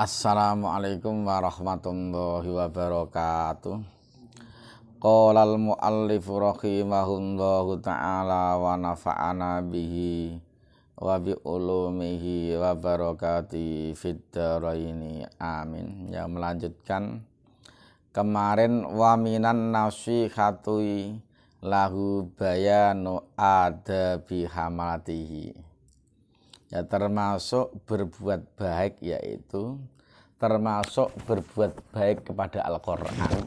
Assalamualaikum warahmatullahi wabarakatuh. Qala al-muallif rahimahullahu taala wa nafa'ana bihi wa bi ulumihi wa barakati fid Amin. Ya melanjutkan kemarin wa minan nasihati lahu bayanu adabi hamalatihi ya termasuk berbuat baik yaitu termasuk berbuat baik kepada Al-Qur'an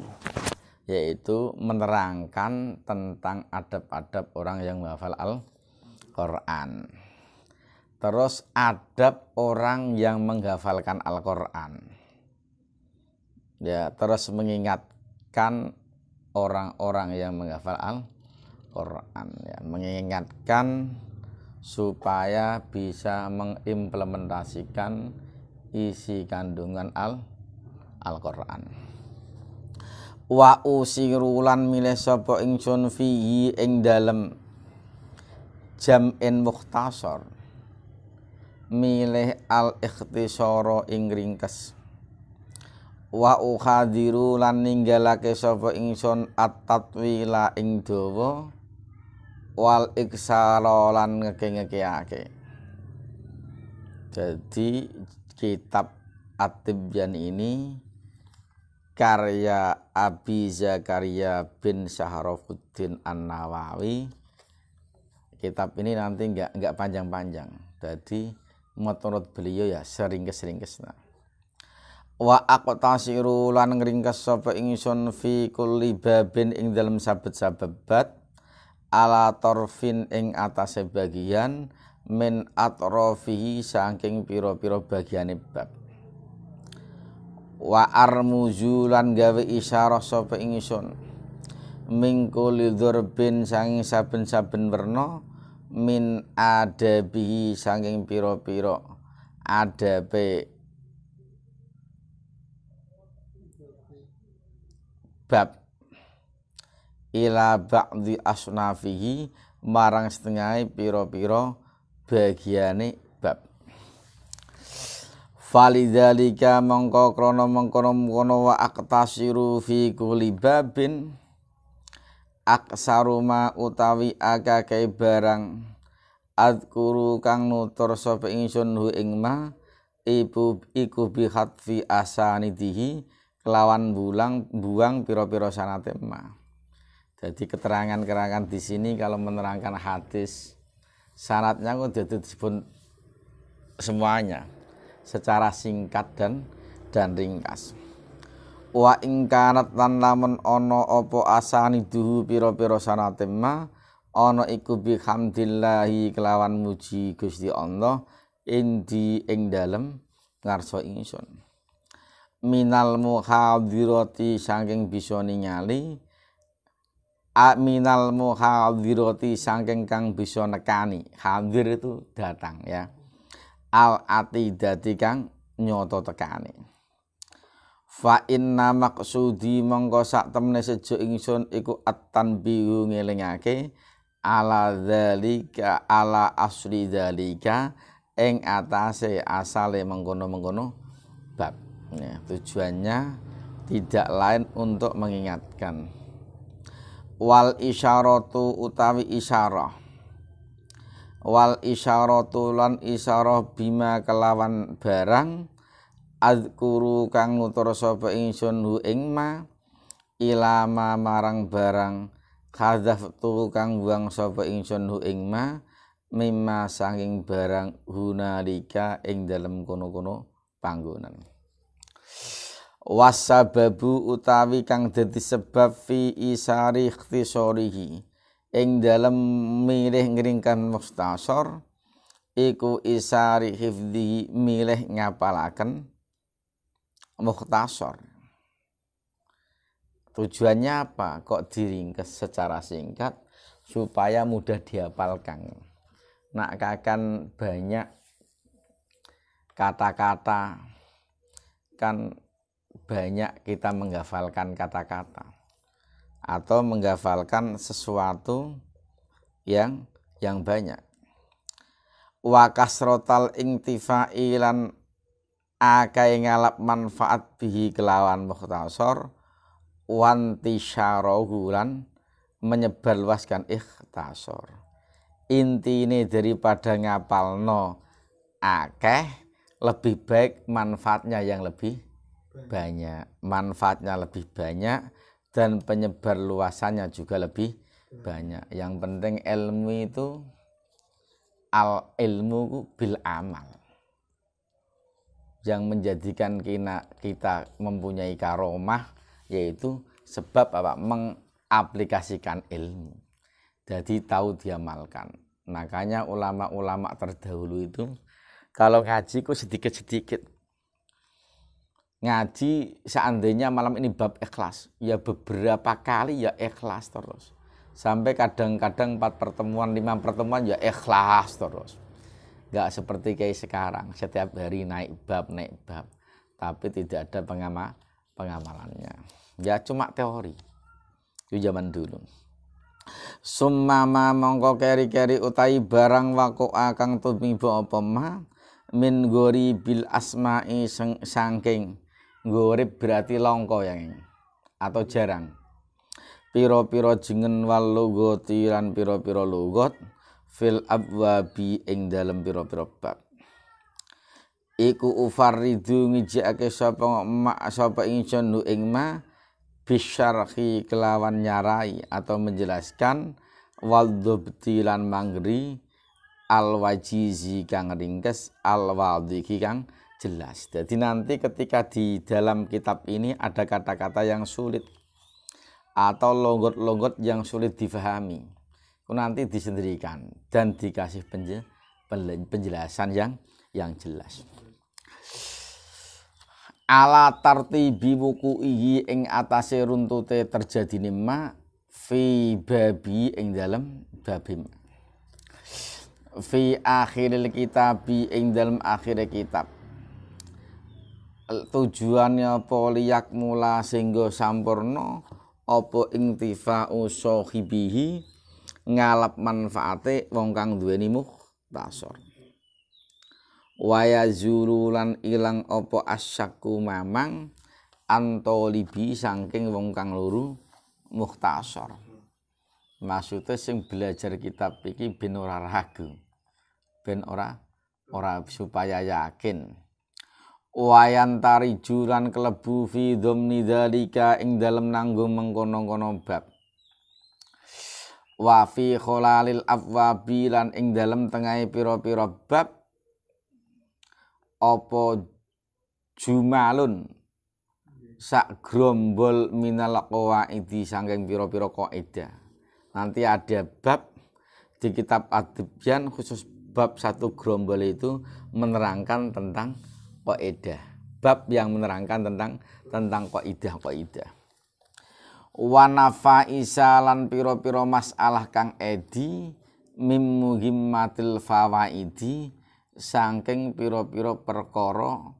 yaitu menerangkan tentang adab-adab orang yang menghafal Al-Qur'an. Terus adab orang yang menghafalkan Al-Qur'an. Ya, terus mengingatkan orang-orang yang menghafal Al-Qur'an ya, mengingatkan supaya bisa mengimplementasikan isi kandungan al Al-Qur'an. Wa usirulan milih sapa ingsun fihi ing dalem jam'in mukhtasar. Milih al-ikhtisara ing ringkes. Wa ukhadiru lan ninggalake sapa ingsun at-tatwila ing dawa wal iksalolan lan ngeke jadi kitab atibyan ini karya Abi Zakaria bin Syahrofuddin An-Nawawi kitab ini nanti nggak nggak panjang-panjang jadi menurut beliau ya sering kesering kesna wa aqtasiru lan ngeringkas sapa ingsun fi kulli babin ing dalam sabet-sabebat ala torfin ing atase bagian min atrofihi saking piro-piro bagiane bab wa armuzulan gawe isyarah sapa ingsun mingkuli bin saking saben-saben werna min adabihi saking pira-pira adabe bab ila ba'di asnafihi marang setengah piro-piro bagiane bab falidhalika mengko krana mengkono mengkono wa aqtasiru fi kulli babin aksaruma utawi akake barang adkuru kang nutur sapa ingsun hu ing ma ibu iku bihatfi asanidihi kelawan bulang buang piro-piro sanate ma jadi keterangan-keterangan di sini kalau menerangkan hadis syaratnya udah disebut semuanya secara singkat dan dan ringkas. Wa ingkarat lan lamun ono opo asani duhu piro piro sanatema ono iku bihamdillahi kelawan muji gusti Allah indi ing dalem ngarso ingsun. Minal muhadirati saking bisa ningali aminal muhadiroti sangking kang bisa nekani hadir itu datang ya al atidati kang nyoto tekani fa inna maqsudi mongko sak temne sejo ingsun iku at-tanbihu ngelingake ala dalika ala asri dzalika ing atase asale mengkono-mengkono bab ya, tujuannya tidak lain untuk mengingatkan wal isyaratu utawi isyarah wal isyaratu lan isyarah bima kelawan barang azkuru kang nutur sapa ingsun hu ing ma ilama marang barang kadzaftu kang buang sapa ingsun hu ing ma mimma sanging barang hunalika ing dalem kono-kono panggonan wasababu utawi kang dadi sebab fi isari ikhtisorihi ing dalem milih ngeringkan mustasor iku isari hifdi milih ngapalaken mukhtasor tujuannya apa kok diringkas secara singkat supaya mudah dihafalkan nak akan banyak kata-kata kan banyak kita menggafalkan kata-kata atau menggafalkan sesuatu yang yang banyak wa kasrotal ilan lan akai ngalap manfaat bihi kelawan muhtasor wanti syarohulan menyebarluaskan ikhtasor inti ini daripada ngapalno akeh lebih baik manfaatnya yang lebih banyak, manfaatnya lebih banyak dan penyebar luasannya juga lebih banyak. Yang penting ilmu itu al ilmu bil amal. Yang menjadikan kita, kita mempunyai karomah yaitu sebab apa? Mengaplikasikan ilmu. Jadi tahu diamalkan. Makanya ulama-ulama terdahulu itu kalau ngaji kok sedikit-sedikit ngaji seandainya malam ini bab ikhlas ya beberapa kali ya ikhlas terus sampai kadang-kadang empat pertemuan lima pertemuan ya ikhlas terus nggak seperti kayak sekarang setiap hari naik bab naik bab tapi tidak ada pengamal, pengamalannya ya cuma teori itu zaman dulu summa mongko keri-keri utai barang wako akang tumibo apa ma min gori bil asma'i sangking Ngurip berarti longko yang ini atau jarang. Piro-piro jengen wal lugoti lan piro-piro lugot fil abwabi ing dalem piro-piro bab. Iku ufaridu ngijake sapa mak sapa ingsun nu ing ma bisyarhi kelawan nyarai atau menjelaskan wal dhubti lan al wajizi kang ringkes al wadhi kang jelas. Jadi nanti ketika di dalam kitab ini ada kata-kata yang sulit atau longgot-longgot yang sulit difahami. Nanti disendirikan dan dikasih penjelasan yang yang jelas. Ala tarti wuku iyi ing atase runtute terjadi nima fi babi ing dalem babim. Fi akhiril kitabi ing dalem akhir kitab tujuannya poliak mula singgo sampurno opo ingtifa usohibihi ngalap manfaate wong kang duweni tasor waya jurulan ilang opo asyaku mamang antolibi sangking wong kang luru mukhtasar maksudnya sing belajar kitab iki ben ora ragu ben ora ora supaya yakin wayan tariju lan kelebu fi dhamni dzalika ing dalam nanggung mengkono-kono bab wa fi kholalil abwabi lan ing dalam tengah pira-pira bab opo jumalun sak grombol minal qawaidi sangking pira-pira kaidah nanti ada bab di kitab Adibyan khusus bab satu gerombol itu menerangkan tentang koedah Bab yang menerangkan tentang tentang koedah koedah Wanafa isalan piro-piro masalah kang edi mim muhimmatil fawaidi sangking piro-piro perkoro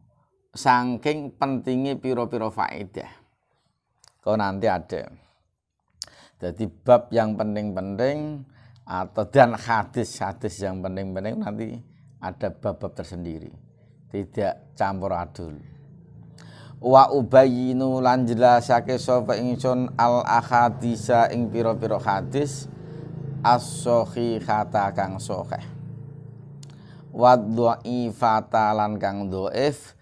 sangking pentingnya piro-piro faedah. Kau nanti ada. Jadi bab yang penting-penting atau dan hadis-hadis yang penting-penting nanti ada bab-bab tersendiri tidak campur adul wa ubayinu lan jelasake sapa ingsun al ahadisa ing pira-pira hadis as kata kang sahih wa dhaifata lan kang dhaif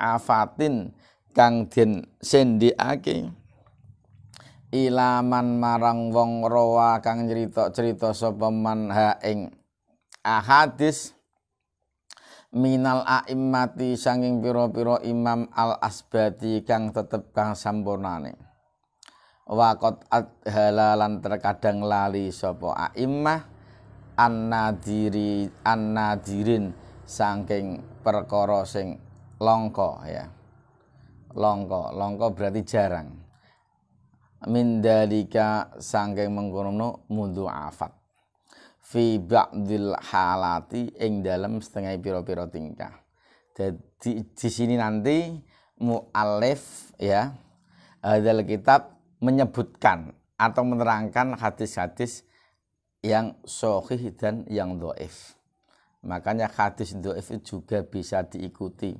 afatin kang den sendiake ilaman marang wong rawa kang cerita-cerita sapa man ha ing ahadis minal a'immati sanging piro-piro imam al asbati kang tetep kang sampurnane wakot halalan terkadang lali sopo a'immah annadiri annadirin saking perkara sing longko ya longko longko berarti jarang mindalika dalika sangking mengkono mundu afat fi ba'dil halati ing dalam setengah piro-piro tingkah. Jadi di sini nanti mu'alif ya dalam kitab menyebutkan atau menerangkan hadis-hadis yang sohih dan yang do'if. Makanya hadis do'if juga bisa diikuti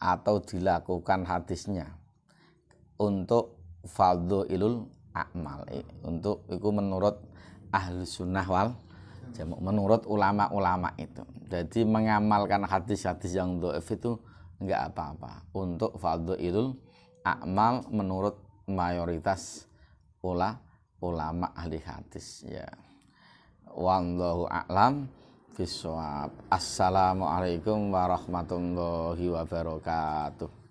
atau dilakukan hadisnya untuk faldo ilul akmal. Untuk itu menurut ahli sunnah wal jamak menurut ulama-ulama itu. Jadi mengamalkan hadis-hadis yang doif itu nggak apa-apa untuk fardhu itu amal menurut mayoritas ula, ulama ahli hadis ya. Wallahu a'lam bishawab. Assalamualaikum warahmatullahi wabarakatuh.